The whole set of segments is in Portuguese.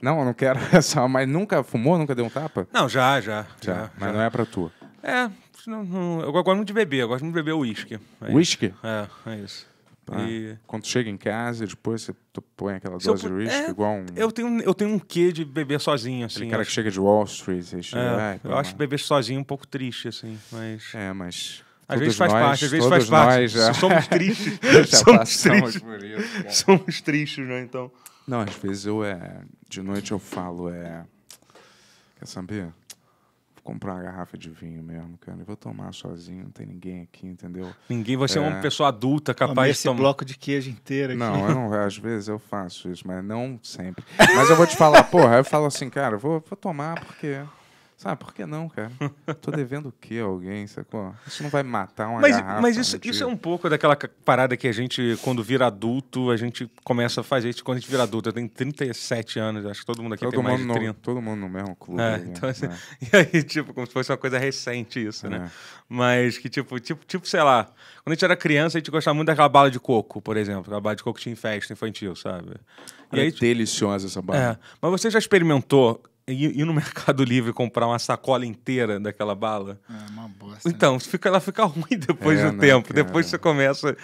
Não, eu não quero essa. Mas nunca fumou? Nunca deu um tapa? Não, já, já. Já, já mas já. não é pra tu. É, não, não, eu gosto muito de beber, eu gosto muito de beber uísque. É uísque? É, é isso. Ah, e... Quando chega em casa, depois você põe aquela dose eu... de uísque, é, igual um... Eu tenho, eu tenho um quê de beber sozinho, assim. Aquele cara acho... que chega de Wall Street. Chega, é, eu acho beber sozinho um pouco triste, assim, mas... É, mas às vezes faz nós, parte, às vezes faz parte. Já... Somos tristes. somos, tristes. Por isso, somos tristes, né? Então. Não, às vezes eu é. De noite eu falo, é. Quer saber? Vou comprar uma garrafa de vinho mesmo, cara. Eu vou tomar sozinho, não tem ninguém aqui, entendeu? Ninguém, você é, é uma pessoa adulta capaz de tomar. esse bloco de queijo inteiro aqui. Não, não, às vezes eu faço isso, mas não sempre. Mas eu vou te falar, porra, eu falo assim, cara, vou, vou tomar porque Sabe, por que não, cara? Tô devendo o quê a alguém, sacou? Isso não vai matar uma mas, garrafa. Mas isso, isso é um pouco daquela parada que a gente, quando vira adulto, a gente começa a fazer. Quando a gente vira adulto, eu tenho 37 anos, acho que todo mundo aqui todo tem mais de 30. No, todo mundo no mesmo clube. É, ali, né? então, assim, é. E aí, tipo, como se fosse uma coisa recente isso, né? é. né? Mas que, tipo, tipo, tipo, sei lá, quando a gente era criança, a gente gostava muito daquela bala de coco, por exemplo. Aquela bala de coco tinha em festa infantil, sabe? E é aí, deliciosa essa bala. É. Mas você já experimentou ir, no Mercado Livre comprar uma sacola inteira daquela bala. É uma bosta. Né? Então, né? fica, ela fica ruim depois é, do né, tempo. Cara. Depois você começa.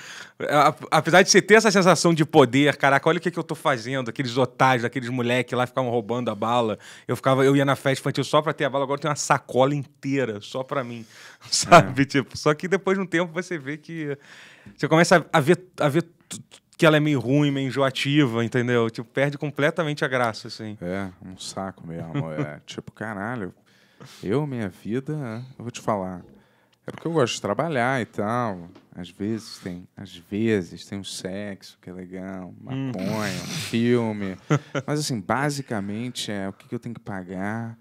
Apesar de você ter essa sensação de poder, caraca, olha o que, que eu tô fazendo, aqueles otários, aqueles moleques lá ficavam roubando a bala. Eu ficava, eu ia na festa infantil só pra ter a bala, agora tem uma sacola inteira, só pra mim. Sabe? É. Tipo, só que depois de um tempo você vê que. Você começa a ver, a ver que ela é meio ruim, meio enjoativa, entendeu? Tipo, perde completamente a graça, assim. É, um saco mesmo. É tipo, caralho, eu, minha vida, eu vou te falar. É porque eu gosto de trabalhar e tal. Às vezes tem, às vezes tem um sexo que é legal, hum. maconha, um filme. Mas assim, basicamente é o que, que eu tenho que pagar,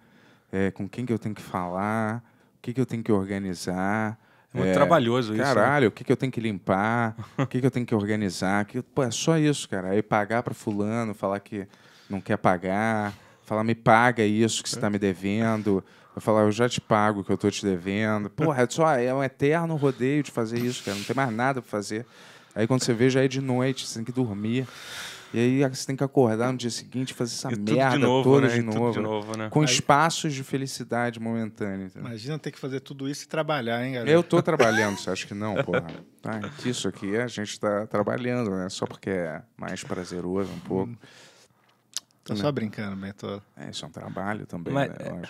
é, com quem que eu tenho que falar, o que, que eu tenho que organizar, é muito é, trabalhoso né? caralho, isso. Caralho, né? o que, que eu tenho que limpar? o que, que eu tenho que organizar? Que, pô, é só isso, cara. Aí é pagar para fulano, falar que não quer pagar, falar, me paga isso que você está me devendo. Eu falar, eu já te pago o que eu tô te devendo. Porra, é, só, é um eterno rodeio de fazer isso, cara. Não tem mais nada para fazer. Aí quando você vê, já é de noite, você tem que dormir. E aí ah, você tem que acordar no dia seguinte e fazer essa e merda de novo, toda né? de, novo, de né? novo né? Com aí... espaços de felicidade momentânea. Entendeu? Imagina ter que fazer tudo isso e trabalhar, hein, galera? Eu tô trabalhando, você acha que não, porra? Tá, isso aqui a gente tá trabalhando, né? Só porque é mais prazeroso um pouco. Hum. Tô né? só brincando, mentor. É, isso é um trabalho também, Mas, né? É,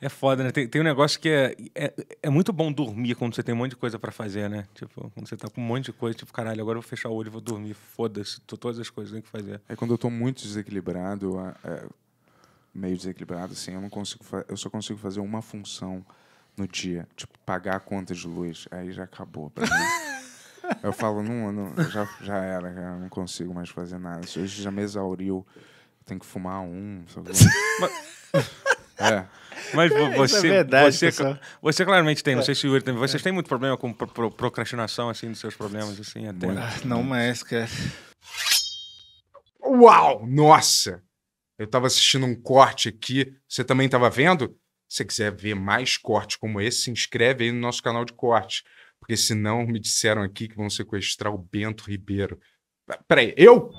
é foda, né? Tem, tem um negócio que é, é, é. muito bom dormir quando você tem um monte de coisa para fazer, né? Tipo, quando você tá com um monte de coisa, tipo, caralho, agora eu vou fechar o olho e vou dormir. Foda-se, todas as coisas que tem que fazer. É quando eu tô muito desequilibrado, é, meio desequilibrado, assim, eu não consigo. Eu só consigo fazer uma função no dia. Tipo, pagar a conta de luz. Aí já acabou pra mim. Eu falo, não, não já, já era, já não consigo mais fazer nada. Hoje já me exauriu. tenho que fumar um. Mas, é. Mas é, você, é verdade, você, você claramente tem, não sei se o Yuri tem, vocês é. têm muito problema com pro, pro, procrastinação, assim, dos seus problemas, assim, até. Ah, não mais, cara. Uau! Nossa! Eu tava assistindo um corte aqui, você também tava vendo? Se você quiser ver mais cortes como esse, se inscreve aí no nosso canal de corte Porque senão me disseram aqui que vão sequestrar o Bento Ribeiro. Peraí, eu?